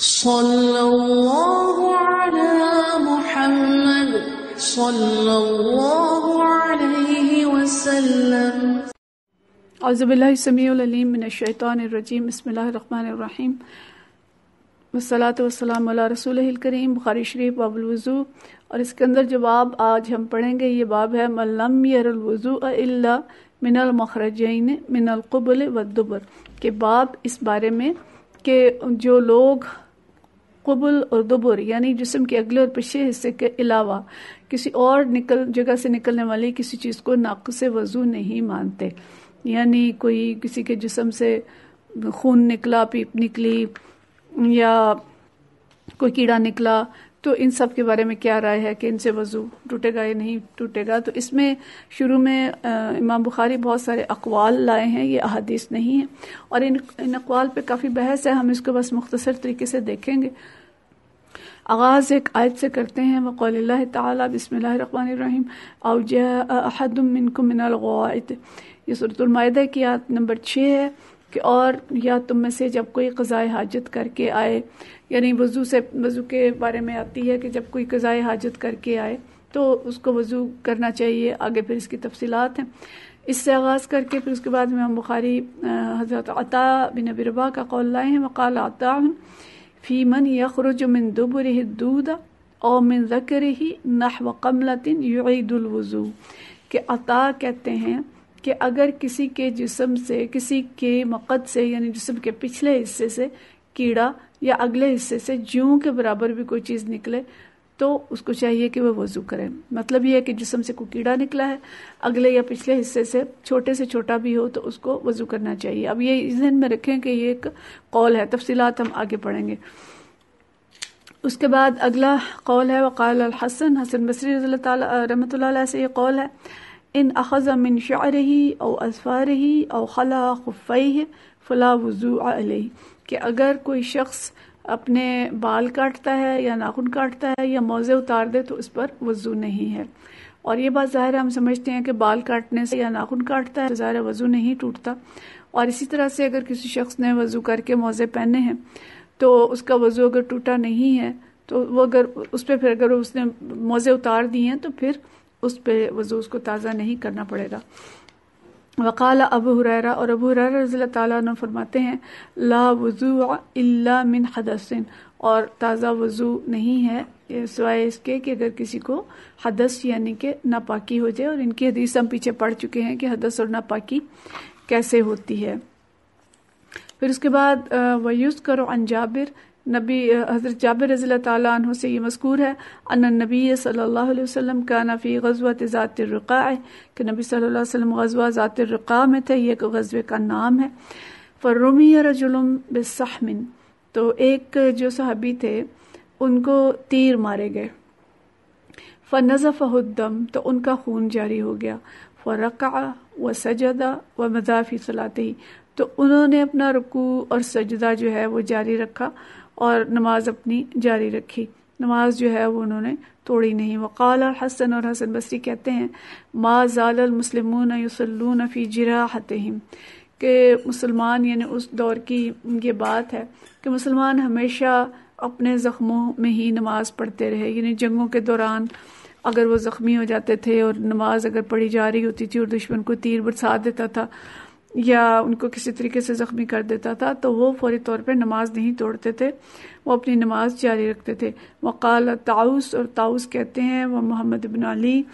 सल्लल्लाहु अला मुहम्मद रसूल करीम बुखारी शरीफ बाबुलवज़ू और इसके अंदर जो बाब आज हम पढ़ेंगे ये बाब है मलम मिनल मखरजैन मिनल क़ुबल वदुबर के बाब इस बारे में कि जो लोग कबुल और दुबर यानी जिसम के अगले और पिछले हिस्से के अलावा किसी और निकल जगह से निकलने वाली किसी चीज़ को नाक से वजू नहीं मानते यानी कोई किसी के जिसम से खून निकला पीप निकली या कोई कीड़ा निकला तो इन सब के बारे में क्या राय है कि इनसे वज़ू टूटेगा या नहीं टूटेगा तो इसमें शुरू में आ, इमाम बुखारी बहुत सारे अकवाल लाए हैं ये अहादीस नहीं है और इन इन अकवाल पे काफ़ी बहस है हम इसको बस मुख्तसर तरीके से देखेंगे आगाज़ एक आयत से करते हैं वक़ौल तबिसमीम अहदमिनकुमिनगौत ये सूरतमायदा की आयत नंबर छः है कि और या तुम में से जब कोई कज़ाए हाजत करके आए यानी वज़ू से वज़ू के बारे में आती है कि जब कोई कज़ाए हाजत करके आए तो उसको वज़ू करना चाहिए आगे फिर इसकी तफसीत हैं इससे आगाज़ करके फिर उसके बाद में हम बुखारी हज़रत अता बिन बिरबा का कौल लाए हैं वक़ाल आता हूँ फी मन यखरुज मिन दुबरह दूदा और मिन जकरही नहव कमलतिन युदुलवज़ू के अता कहते हैं कि अगर किसी के जिसम से किसी के मक़द से यानी जिसम के पिछले हिस्से से कीड़ा या अगले हिस्से से जूं के बराबर भी कोई चीज़ निकले तो उसको चाहिए कि वह वजू करें मतलब यह है कि जिसम से कोई कीड़ा निकला है अगले या पिछले हिस्से से छोटे से छोटा भी हो तो उसको वजू करना चाहिए अब ये जहन में रखें कि ये एक कौल है तफसीत हम आगे पढ़ेंगे उसके बाद अगला कौल है वक़ाल हसन हसन बसरी रमत से ये कौल है इन अखज़ मिन शार ही और अजफार ही और खला खुफ फ़ला वज़ू अलही कि अगर कोई शख्स अपने बाल काटता है या नाखून काटता है या मोज़े उतार दे तो उस पर वज़ू नहीं है और ये बात ज़ाहिर हम समझते हैं कि बाल काटने से या नाखून काटता है तो ज़ाहिर वज़ू नहीं टूटता और इसी तरह से अगर किसी शख्स ने वज़ू करके मोज़े पहने हैं तो उसका वज़ू अगर टूटा नहीं है तो वो अगर उस पर फिर अगर उसने मोज़े उतार दिए हैं तो फिर उस पर वज़ू उसको ताज़ा नहीं करना पड़ेगा वक़ाल अबू हुररा और अबू हुररा रज़ी तैन फरमाते हैं ला वज़ू अल्ला मिन हदसिन और ताज़ा वज़ू नहीं है सिवाय इसके कि अगर किसी को हदस यानी कि नापाकी हो जाए और इनकी हदीस हम पीछे पढ़ चुके हैं कि हदस और नापाकी कैसे होती है फिर उसके बाद वयूस करो अनजाबिर नबी हज़रत जाबिर रज़ी तु से ये मस्कूर है अन नबी सल्लल्लाहु का नफ़ी तज़ातरक़ा है कि नबी सल्लल्लाहु अलैहि गजवा ज़ातरक़ा में थे ये गजबे का नाम है फ़रुमी रजुलम बसहमिन तो एक जो सहाबी थे उनको तीर मारे गए फ़नज़फ़ुद्दम तो उनका खून जारी हो गया फ़रक़ा व सजदा व मदाफ़ी सलाती तो उन्होंने अपना रुकू और सजदा जो है वो जारी रखा और नमाज अपनी जारी रखी नमाज जो है वो उन्होंने तोड़ी नहीं वक़ाल हसन और हसन बसरी कहते हैं मा ज़ालमसलमून यसलून जरा हतम के मुसलमान यानी उस दौर की ये बात है कि मुसलमान हमेशा अपने ज़ख्मों में ही नमाज़ पढ़ते रहे यानी जंगों के दौरान अगर वो ज़ख्मी हो जाते थे और नमाज अगर पढ़ी जा रही होती थी और दुश्मन को तीर बरसा देता था या उनको किसी तरीके से ज़ख्मी कर देता था तो वो फौरी तौर पर नमाज नहीं तोड़ते थे वो अपनी नमाज जारी रखते थे वकाल ताउस और ताउस कहते हैं वह मोहम्मद बिन अली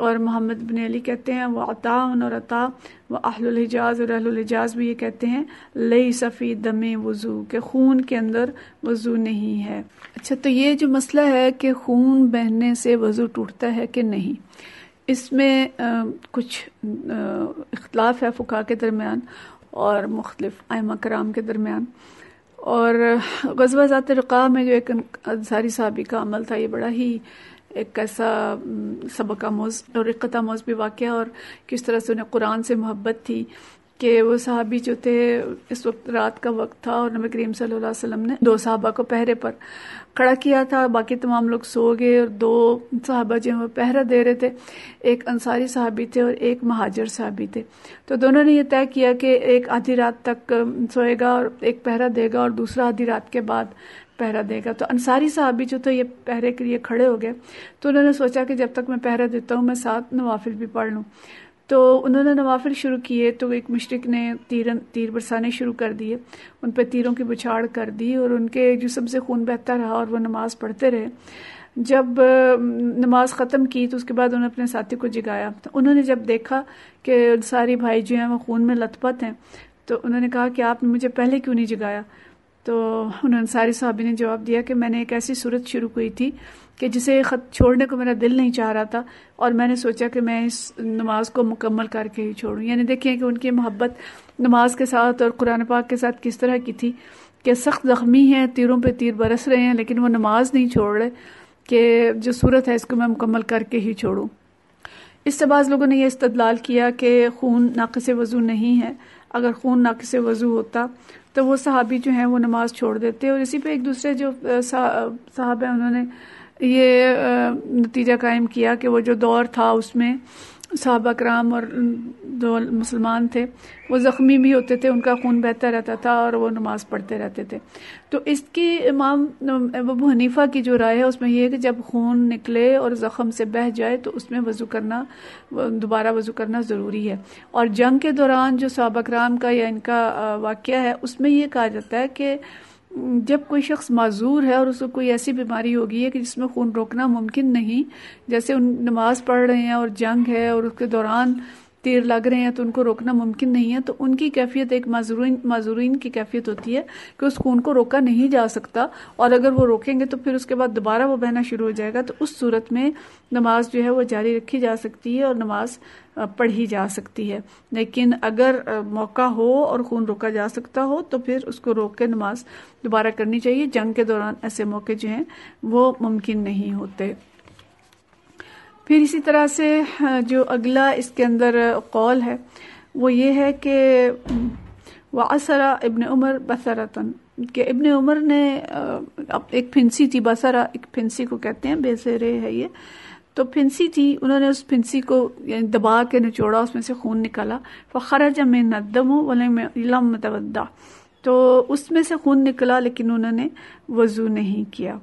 और मोहम्मद बिन अली कहते हैं वह अता और अता व अहलजाज और अहलजाज भी ये कहते हैं लई सफ़ी दमे वज़ू के खून के अंदर वज़ू नहीं है अच्छा तो ये जो मसला है कि खून बहने से वज़ू टूटता है कि नहीं इसमें कुछ इख्तलाफ है फ़ुका के दरमियान और मुख्तलिफ आयमा कराम के दरमियान और गजबा ज़ात रक़ा में जो एक अंसारी साहबी का अमल था ये बड़ा ही एक ऐसा सबक आमोज और इकत आमोज भी वाक़ और किस तरह से उन्हें कुरान से मोहब्बत थी कि वो साहबी जो थे इस वक्त रात का वक्त था और नबी करीम सल्लल्लाहु अलैहि वसल्लम ने दो साहबा को पहरे पर खड़ा किया था बाकी तमाम लोग सो गए और दो साहबा जो वो पहरा दे रहे थे एक अंसारी साहबी थे और एक महाजर साहबी थे तो दोनों ने यह तय किया कि एक आधी रात तक सोएगा और एक पहरा देगा और दूसरा आधी रात के बाद पहरा देगा तो अंसारी साहबी जो थे ये पहरे के लिए खड़े हो गए तो उन्होंने सोचा कि जब तक मैं पहरा देता हूँ मैं साथ नवाफिल भी पढ़ लूँ तो उन्होंने नवाफिल शुरू किए तो एक मशरक ने तीर तीर बरसाने शुरू कर दिए उन पर तीरों की बछाड़ कर दी और उनके जिसम से खून बहता रहा और वह नमाज़ पढ़ते रहे जब नमाज ख़त्म की तो उसके बाद उन्होंने अपने साथी को जगाया तो उन्होंने जब देखा कि सारे भाई जो हैं वो खून में लथपथ हैं तो उन्होंने कहा कि आपने मुझे पहले क्यों नहीं जगाया तो उन अंसारी साहबी ने जवाब दिया कि मैंने एक ऐसी सूरत शुरू की थी कि जिसे ख़त छोड़ने को मेरा दिल नहीं चाह रहा था और मैंने सोचा कि मैं इस नमाज को मुकम्मल करके ही छोड़ूँ यानी देखिए कि उनकी मोहब्बत नमाज के साथ और कुरान पाक के साथ किस तरह की थी कि सख्त ज़ख्मी हैं तीरों पे तीर बरस रहे हैं लेकिन वो नमाज नहीं छोड़ रहे कि जो सूरत है इसको मैं मुकम्मल करके ही छोड़ूँ इससे बाज़ लोगों ने यह इस्तलाल किया कि खून नाक़ वज़ू नहीं है अगर खून नक से वज़ू होता तो वो सहाबी जो हैं वो नमाज़ छोड़ देते और इसी पे एक दूसरे जो साहब हैं उन्होंने ये नतीजा कायम किया कि वो जो दौर था उसमें सहाबा कराम और जो मुसलमान थे वो ज़ख्मी भी होते थे उनका खून बहता रहता था और वो नमाज़ पढ़ते रहते थे तो इसकी इमाम अबू हनीफ़ा की जो राय है उसमें यह है कि जब खून निकले और ज़ख़म से बह जाए तो उसमें वज़ू करना दोबारा वज़ू करना ज़रूरी है और जंग के दौरान जो सहाबा कराम का या इनका वाक़ है उसमें यह कहा जाता है कि जब कोई शख्स माजूर है और उसको कोई ऐसी बीमारी हो गई है कि जिसमें खून रोकना मुमकिन नहीं जैसे उन नमाज पढ़ रहे हैं और जंग है और उसके दौरान तीर लग रहे हैं तो उनको रोकना मुमकिन नहीं है तो उनकी कैफियत एक माजूरीन माजूरीन की कैफियत होती है कि उस खून को रोका नहीं जा सकता और अगर वो रोकेंगे तो फिर उसके बाद दोबारा वो बहना शुरू हो जाएगा तो उस सूरत में नमाज जो है वो जारी रखी जा सकती है और नमाज पढ़ी जा सकती है लेकिन अगर मौका हो और खून रोका जा सकता हो तो फिर उसको रोक के नमाज दोबारा करनी चाहिए जंग के दौरान ऐसे मौके जो हैं वो मुमकिन नहीं होते फिर इसी तरह से हाँ, जो अगला इसके अंदर कौल है वो ये है कि वासरा इबन उमर बसरतन के इबन उमर ने एक फिंसी थी बसरा एक फिंसी को कहते हैं बेसरे है ये तो फिंसी थी उन्होंने उस फिंसी को दबा के निचोड़ा उसमें से खून निकाला फ़खर जब मैं नदम हूँ वाले मैं लम तो उसमें से खून निकला लेकिन उन्होंने वज़ू नहीं किया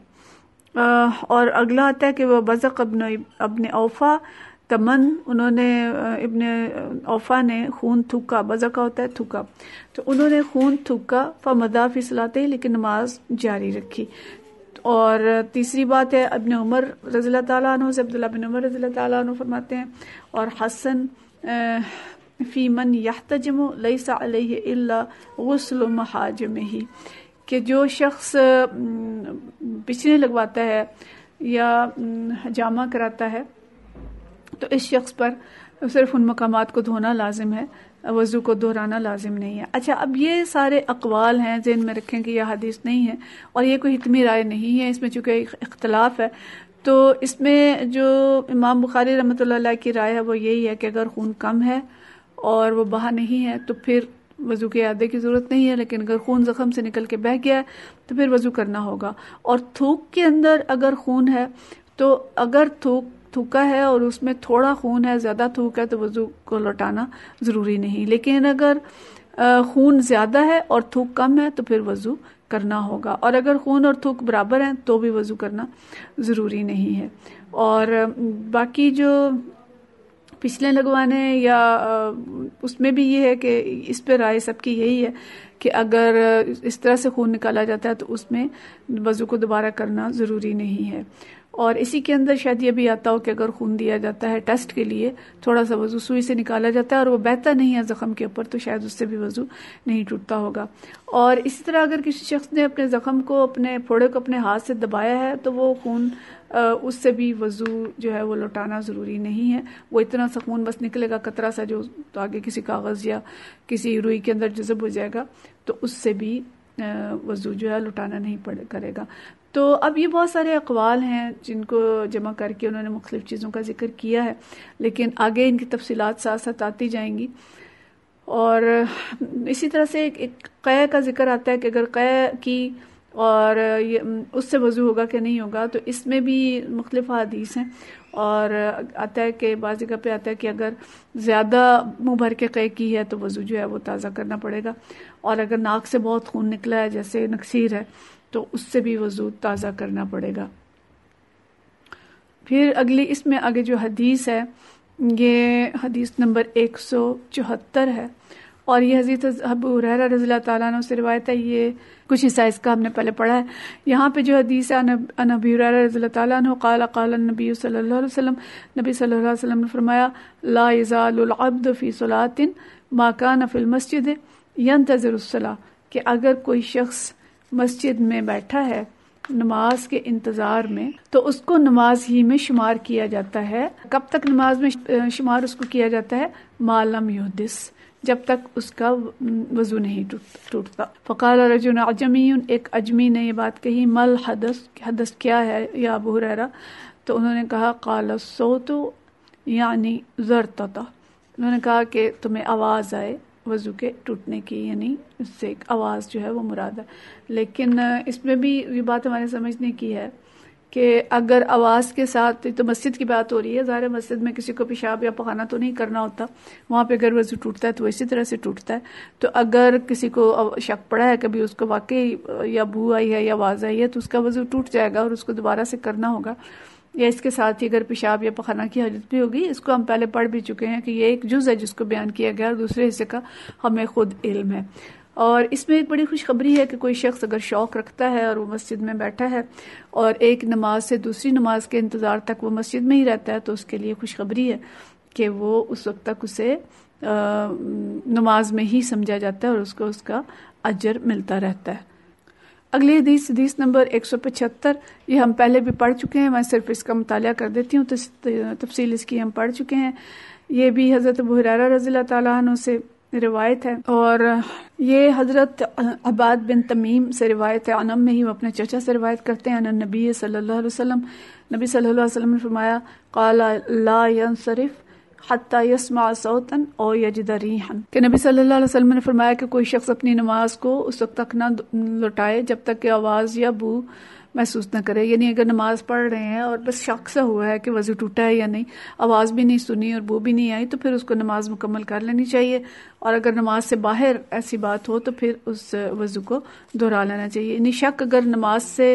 और अगला आता है कि वह बज़क अब अपने औफा तमन उन्होंने इबन औफा ने खून थूका बजक का होता है थूका तो उन्होंने खून थूका मदा फिसलाते लेकिन नमाज जारी रखी और तीसरी बात है अबन उमर रज़ी तु से अब्दुल्ला बिन उमर रज़ी तु फरमाते हैं और हसन फ़ीमन याहतजम लई सा अलह गसल ही कि जो शख्स पिछले लगवाता है या हजामा कराता है तो इस शख्स पर सिर्फ उन मकाम को धोना लाजिम है वज़ू को दोहराना लाजिम नहीं है अच्छा अब ये सारे अकवाल हैं जिन में रखें कि यह हदीस नहीं है और ये कोई हितमी राय नहीं है इसमें चूंकि इख्तलाफ है तो इसमें जो इमाम बुखारी रमत की राय है वो यही है कि अगर खून कम है और वो बहा नहीं है तो फिर वज़ू के अदे की ज़रूरत नहीं है लेकिन अगर खून जख्म से निकल के बह गया है तो फिर वज़ू करना होगा और थूक के अंदर अगर खून है तो अगर थूक थूका है और उसमें थोड़ा खून है ज़्यादा थूक है तो वज़ू को लौटाना ज़रूरी नहीं लेकिन अगर खून ज़्यादा है और थूक कम है तो फिर वज़ू करना होगा और अगर खून और थूक बराबर हैं तो भी वज़ू करना ज़रूरी नहीं है और बाकी जो पिछले लगवाने या उसमें भी ये है कि इस पर राय सबकी यही है कि अगर इस तरह से खून निकाला जाता है तो उसमें वज़ू को दोबारा करना ज़रूरी नहीं है और इसी के अंदर शायद ये भी आता हो कि अगर खून दिया जाता है टेस्ट के लिए थोड़ा सा वज़ू सुई से निकाला जाता है और वो बहता नहीं है ज़ख़म के ऊपर तो शायद उससे भी वज़ू नहीं टूटता होगा और इसी तरह अगर किसी शख्स ने अपने ज़ख़म को अपने फोड़े को अपने हाथ से दबाया है तो वो खून उससे भी वज़ू जो है वो लौटाना ज़रूरी नहीं है वो इतना सा खून बस निकलेगा कतरा सा जो तो आगे किसी कागज़ या किसी रुई के अंदर जजब हो जाएगा तो उससे भी वज़ू जो है लुटाना नहीं पड़ करेगा तो अब ये बहुत सारे अकवाल हैं जिनको जमा करके उन्होंने मुख्तलिफ़ चीज़ों का जिक्र किया है लेकिन आगे इनकी तफसीत साथ साथ आती जाएंगी और इसी तरह से एक, एक कै का जिक्र आता है कि अगर कै की और ये उससे वजू होगा कि नहीं होगा तो इसमें भी मुख्तलिफ हदीस हैं और आता है कि बाज़ जगह पर आता है कि अगर ज़्यादा मुँह भर के कै की है तो वजू जो है वो ताज़ा करना पड़ेगा और अगर नाक से बहुत खून निकला है जैसे नकसीर है तो उससे भी वजू ताज़ा करना पड़ेगा फिर अगली इसमें आगे जो हदीस है ये हदीस नंबर एक सौ चौहत्तर है और ये हदीस अबू हुररा रजील्ला तैन से रिवायत है ये कुछ हिस्सा इसका हमने पहले पढ़ा है यहाँ पे जो हदीस है अन नबी हुररा रजील्ला तैन क़ाल क़ाल नबी सल्लल्लाहु अलैहि वसल्लम नबी सल्लल्लाहु अलैहि वसल्लम ने फरमाया ला इज़ालब्द फ़ी सलातिन माकान फ़िल मस्जिद यन तजरसला कि अगर कोई शख्स मस्जिद में बैठा है नमाज के इंतज़ार में तो उसको नमाज ही में शुमार किया जाता है कब तक नमाज में शुमार उसको किया जाता है मालम युदिस जब तक उसका वजू नहीं टूटता फ़काल रजुन अजमी एक अजमी ने ये बात कही मल हदस हदस क्या है या अबू हुरैरा तो उन्होंने कहा काल सो तो यानी जरता उन्होंने कहा कि तुम्हें आवाज़ आए वज़ू के टूटने की यानी उससे एक आवाज़ जो है वो मुराद है लेकिन इसमें भी ये बात हमारे समझने की है कि अगर आवाज़ के साथ तो मस्जिद की बात हो रही है ज़ाहिर मस्जिद में किसी को पेशाब या पखाना तो नहीं करना होता वहाँ पे अगर वज़ू टूटता है तो इसी तरह से टूटता है तो अगर किसी को शक पड़ा है कभी उसको वाकई या बू आई है या आवाज़ आई है तो उसका वज़ू टूट जाएगा और उसको दोबारा से करना होगा या इसके साथ ही अगर पेशाब या पखाना की हाजत भी होगी इसको हम पहले पढ़ भी चुके हैं कि ये एक जुज़ है जिसको बयान किया गया और दूसरे हिस्से का हमें खुद इल्म है और इसमें एक बड़ी खुशखबरी है कि कोई शख्स अगर शौक़ रखता है और वो मस्जिद में बैठा है और एक नमाज से दूसरी नमाज के इंतज़ार तक वो मस्जिद में ही रहता है तो उसके लिए खुशखबरी है कि वो उस वक्त तक उसे नमाज में ही समझा जाता है और उसको उसका अजर मिलता रहता है अगली हदीस हदीस नंबर एक सौ पचहत्तर ये हम पहले भी पढ़ चुके हैं मैं सिर्फ इसका मुताया कर देती हूँ तो तफसील इसकी हम पढ़ चुके हैं ये भी हज़रत बुहरारा रजील तु से रिवायत है और ये हज़रत अबाद बिन तमीम से रिवायत है अनम में ही वो अपने चचा से रिवायत करते हैं अन नबी सल्लल्लाहु अलैहि वसल्लम नबी सल्लल्लाहु अलैहि वसल्लम ने फरमाया कला ला हती यस्मा सौतन और यजद रीहन के नबी सल्लल्लाहु अलैहि वसल्लम ने फरमाया कि कोई शख्स अपनी नमाज को उस वक्त तक ना लौटाए जब तक कि आवाज़ या बू महसूस ना करे यानी अगर नमाज पढ़ रहे हैं और बस शक सा हुआ है कि वज़ू टूटा है या नहीं आवाज़ भी नहीं सुनी और बू भी नहीं आई तो फिर उसको नमाज मुकम्मल कर लेनी चाहिए और अगर नमाज से बाहर ऐसी बात हो तो फिर उस वज़ू को दोहरा लेना चाहिए यानी शक अगर नमाज से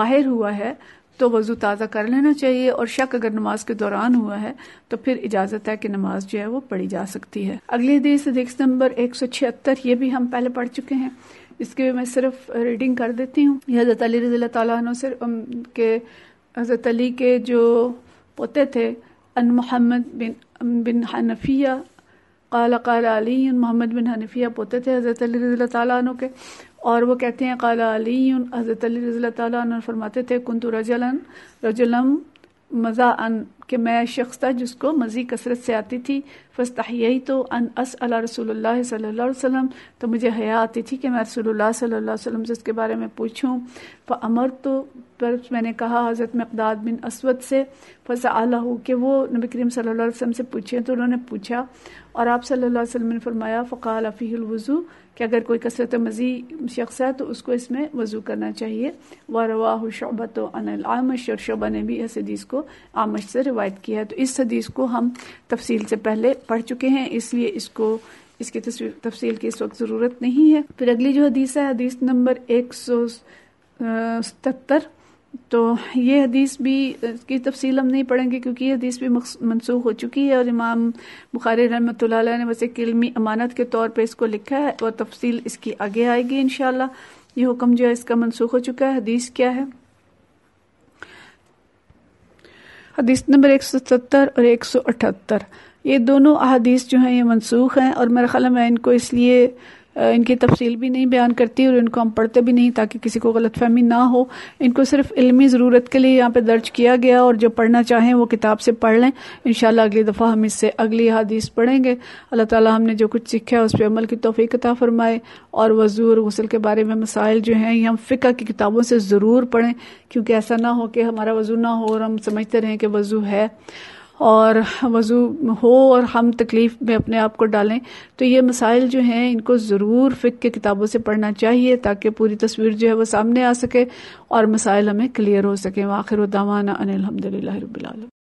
बाहर हुआ है तो वज़ू ताज़ा कर लेना चाहिए और शक अगर नमाज के दौरान हुआ है तो फिर इजाज़त है कि नमाज जो है वो पढ़ी जा सकती है अगली हदीस हदीस नंबर एक सौ छिहत्तर ये भी हम पहले पढ़ चुके हैं इसके मैं सिर्फ रीडिंग कर देती हूँ हज़रत अली रज़ी तर के हज़रत अली के जो पोते थे अन मोहम्मद बिन बिन हनफिया काला काला अली मोहम्मद बिन हनफिया पोते थे हज़रत अली रज़ी तु के और वो कहते हैं काला अली हज़रत अली रज़ी तैन फरमाते थे कुंतु रजलन रजलम मज़ा अन के मैं शख्स था जिसको मज़ी कसरत से आती थी फस्तही तो अन अस अला रसूल सल्ला तो मुझे हया आती थी कि मैं रसूल सल्ला से इसके बारे में पूछूँ फ अमर तो पर मैंने कहा हज़रत मकदाद बिन असवद से फसा कि वो नबी करीम सल्ला वसम से पूछे तो उन्होंने पूछा और आप सल्लल्लाहु अलैहि वसल्लम ने फरमाया फ़काल फ़ीलवज़ू कि अगर कोई कसरत मज़ी शख्स है तो उसको इसमें वज़ू करना चाहिए व रवा शोबत अनिल आमश और शोबा ने भी इस हदीस को आमश से रिवायत किया है तो इस हदीस को हम तफसील से पहले पढ़ चुके हैं इसलिए इसको इसकी तफसील की इस वक्त ज़रूरत नहीं है फिर अगली जो हदीस है हदीस नंबर एक सौ सतर तो ये हदीस भी की तफसील हम नहीं पढ़ेंगे क्योंकि ये हदीस भी मनसूख हो चुकी है और इमाम बुखारी रहमत ने एक इलमी अमानत के तौर पर इसको लिखा है और तफसील इसकी आगे आएगी इन ये हुक्म जो है इसका मनसूख हो चुका है हदीस क्या है हदीस नंबर एक सौ सत्तर और एक सौ अठहत्तर ये दोनों अदीस जो हैं ये मनसूख हैं और मेरा ख्याल मैं इनको इसलिए इनकी तफसील भी नहीं बयान करती और इनको हम पढ़ते भी नहीं ताकि किसी को गलत फहमी ना हो इनको सिर्फ इलमी ज़रूरत के लिए यहाँ पे दर्ज किया गया और जो पढ़ना चाहें वो किताब से पढ़ लें इन अगली दफ़ा हम इससे अगली हदीस पढ़ेंगे अल्लाह ताला हमने जो कुछ सीखा है उस पर अमल की तोफीक़ता फरमाए और वज़ू और गसल के बारे में मसाइल जो हैं ये हम फ़िका की किताबों से ज़रूर पढ़ें क्योंकि ऐसा ना हो कि हमारा वज़ू ना हो और हम समझते रहें कि वज़ू है और वज़ू हो और हम तकलीफ़ में अपने आप को डालें तो ये मसाइल जो हैं इनको ज़रूर फ़िक के किताबों से पढ़ना चाहिए ताकि पूरी तस्वीर जो है वो सामने आ सके और मसाइल हमें क्लियर हो सकें आखिर दामाना अनिलहमदिल्ला रबालम